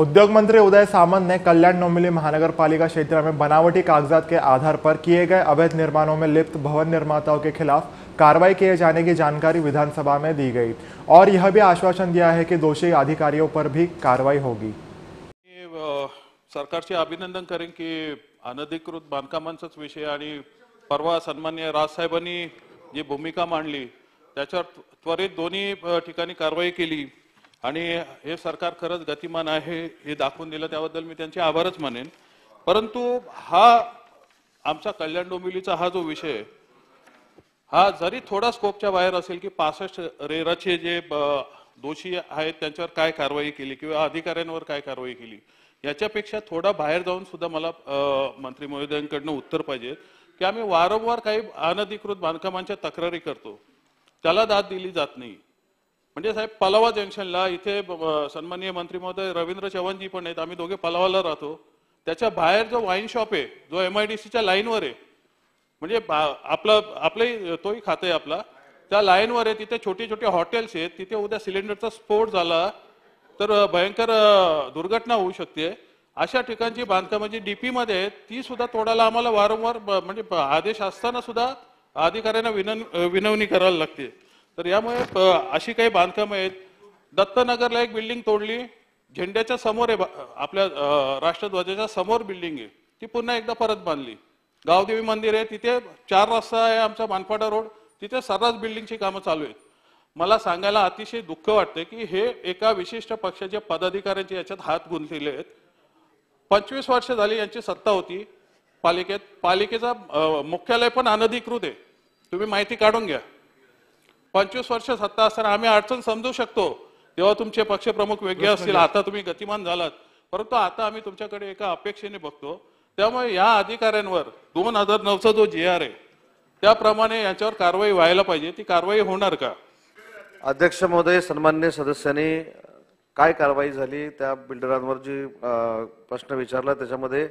उद्योग मंत्री उदय सामंत ने कल्याण नोमिली महानगर पालिका क्षेत्र में बनावटी कागजात के आधार पर किए गए अवैध निर्माणों में लिप्त भवन निर्माताओं के खिलाफ कार्रवाई किए जाने की जानकारी विधानसभा में दी गई और यह भी आश्वासन दिया है कि दोषी अधिकारियों पर भी कार्रवाई होगी सरकार से अभिनंदन करें कि अनधिकृत बांधकाम विषय आणि परवा सन्मान्य साहबानी जी भूमिका मांडली त्याच्यावर त्वरित दोनों ठिकाणी कार्रवाई के लिए आणि हे सरकार खरंच गतिमान आहे हे दाखवून दिलं त्याबद्दल मी त्यांचे आभारच मानेन परंतु हा आमचा कल्याण डोंबिवलीचा हा जो विषय हा जरी थोडा स्कोपच्या बाहेर असेल की पासष्ट रेराचे जे दोषी आहेत त्यांच्यावर काय कारवाई केली किंवा अधिकाऱ्यांवर काय कारवाई केली याच्यापेक्षा थोडा बाहेर जाऊन सुद्धा मला मंत्री महोदयांकडनं उत्तर पाहिजे की आम्ही वारंवार काही अनधिकृत बांधकामांच्या तक्रारी करतो त्याला दाद दिली जात नाही म्हणजे साहेब पलावा जंक्शनला इथे सन्माननीय मंत्री महोदय रवींद्र चव्हाणजी पण आहेत आम्ही दोघे पलावाला राहतो त्याच्या बाहेर जो वाईन शॉप आहे जो एम आय डी सीच्या लाईनवर आहे म्हणजे आपला आपलंही तोही खाते आहे आपला त्या लाईनवर आहे तिथे छोटे छोटे हॉटेल्स आहेत तिथे उद्या सिलेंडरचा स्फोट झाला तर भयंकर दुर्घटना होऊ शकते अशा ठिकाणची बांधकाम जी डीपी मध्ये आहेत ती सुद्धा तोडायला आम्हाला वारंवार म्हणजे आदेश असताना सुद्धा अधिकाऱ्यांना विनवणी करायला लागते तर यामुळे अशी काही बांधकामं आहेत दत्तनगरला एक बिल्डिंग तोडली झेंड्याच्या समोर आहे आपल्या राष्ट्रध्वजाच्या समोर बिल्डिंग आहे ती पुन्हा एकदा परत बांधली गावदेवी मंदिर आहे तिथे चार रस्ता आहे आमचा मानपाडा रोड तिथे सर्रास बिल्डिंगची कामं चालू आहेत मला सांगायला अतिशय दुःख वाटतं की हे एका विशिष्ट पक्षाच्या पदाधिकाऱ्यांचे याच्यात हात गुंतलेले आहेत पंचवीस वर्ष झाली यांची सत्ता होती पालिकेत पालिकेचा मुख्यालय पण अनधिकृत आहे तुम्ही माहिती काढून घ्या पंचवीस वर्ष सत्ता असताना आम्ही अडचण समजू शकतो तेव्हा तुमचे पक्षप्रमुख वेगळे असतील आता तुम्ही गतिमान झालात परंतु आता आम्ही तुमच्याकडे एका अपेक्षेने बघतो त्यामुळे या अधिकाऱ्यांवर दोन हजार नऊचा जो जी आर आहे त्याप्रमाणे यांच्यावर कारवाई व्हायला पाहिजे ती कारवाई होणार का अध्यक्ष महोदय सन्मान्य सदस्यांनी काय कारवाई झाली त्या बिल्डरांवर जी प्रश्न विचारला त्याच्यामध्ये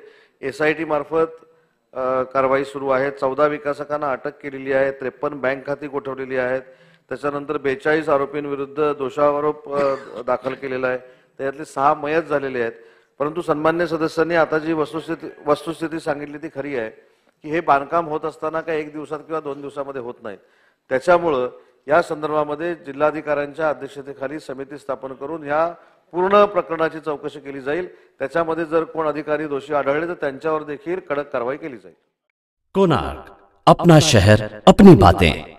एस आय टी मार्फत कारवाई सुरू आहे चौदा विकासकांना अटक केलेली आहे त्रेपन्न बँक खाती गोठवलेली आहेत त्याच्यानंतर बेचाळीस आरोपींविरुद्ध दोषारोप दाखल केलेला आहे त्यातले सहा मयत झालेले आहेत परंतु सन्मान्य सदस्यांनी आता जी वस्तुस्थिती वस्तुस्थिती सांगितली ती खरी आहे की हे बांधकाम होत असताना काही एक दिवसात किंवा दोन दिवसामध्ये होत नाही त्याच्यामुळं या संदर्भामध्ये जिल्हाधिकाऱ्यांच्या अध्यक्षतेखाली समिती स्थापन करून ह्या पूर्ण प्रकरणाची चौकशी केली जाईल त्याच्यामध्ये जर कोण अधिकारी दोषी आढळले तर त्यांच्यावर देखील कडक कारवाई केली जाईल कोणार्क अपना शहर अपनी बातें